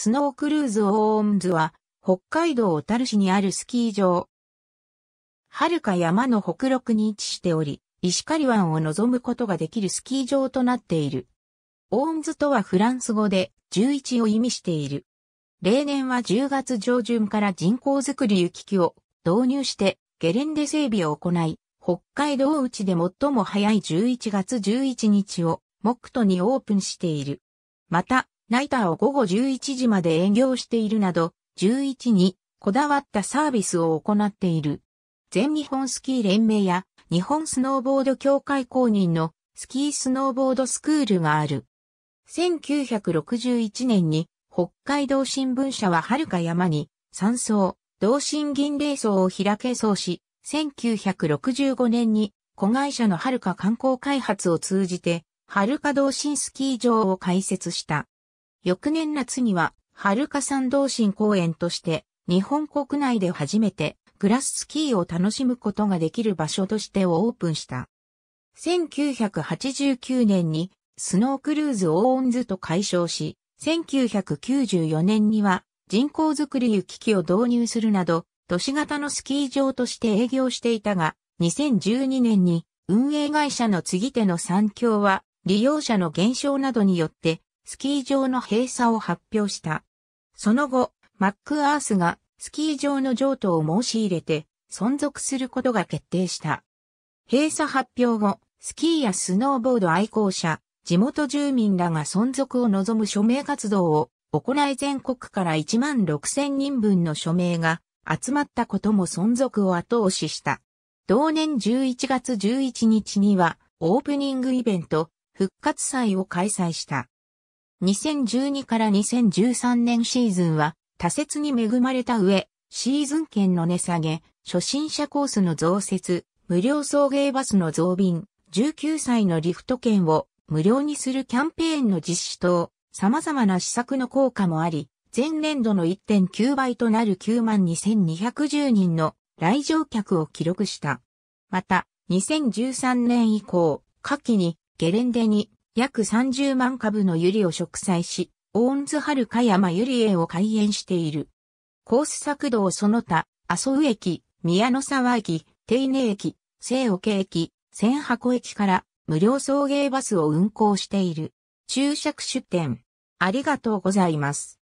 スノークルーズオーンズは、北海道小樽市にあるスキー場。遥か山の北麓に位置しており、石狩湾を望むことができるスキー場となっている。オーンズとはフランス語で11を意味している。例年は10月上旬から人工づくり行き機を導入してゲレンデ整備を行い、北海道内で最も早い11月11日を木途にオープンしている。また、ナイターを午後11時まで営業しているなど、11にこだわったサービスを行っている。全日本スキー連盟や日本スノーボード協会公認のスキースノーボードスクールがある。1961年に北海道新聞社は遥か山に山荘、同心銀霊荘を開けそうし、1965年に子会社の遥か観光開発を通じて、遥か同心スキー場を開設した。翌年夏には、春香山道新公園として、日本国内で初めて、グラススキーを楽しむことができる場所としてオープンした。1989年に、スノークルーズオーンズと解消し、1994年には人工作り機器を導入するなど、都市型のスキー場として営業していたが、2012年に運営会社の継手の産協は利用者の減少などによってスキー場の閉鎖を発表した。その後、マックアースがスキー場の譲渡を申し入れて存続することが決定した。閉鎖発表後、スキーやスノーボード愛好者、地元住民らが存続を望む署名活動を行い全国から1万6000人分の署名が集まったことも存続を後押しした。同年11月11日にはオープニングイベント復活祭を開催した。2012から2013年シーズンは多節に恵まれた上、シーズン券の値下げ、初心者コースの増設、無料送迎バスの増便、19歳のリフト券を無料にするキャンペーンの実施等、様々な施策の効果もあり、前年度の1.9倍となる92,210人の来場客を記録した。また、2013年以降、夏季にゲレンデに約30万株のユリを植栽し、大津春香山ユリ園を開園している。コース作動その他、麻生駅、宮の沢駅、丁寧駅、西岡駅、千箱駅から無料送迎バスを運行している。注釈出店。ありがとうございます。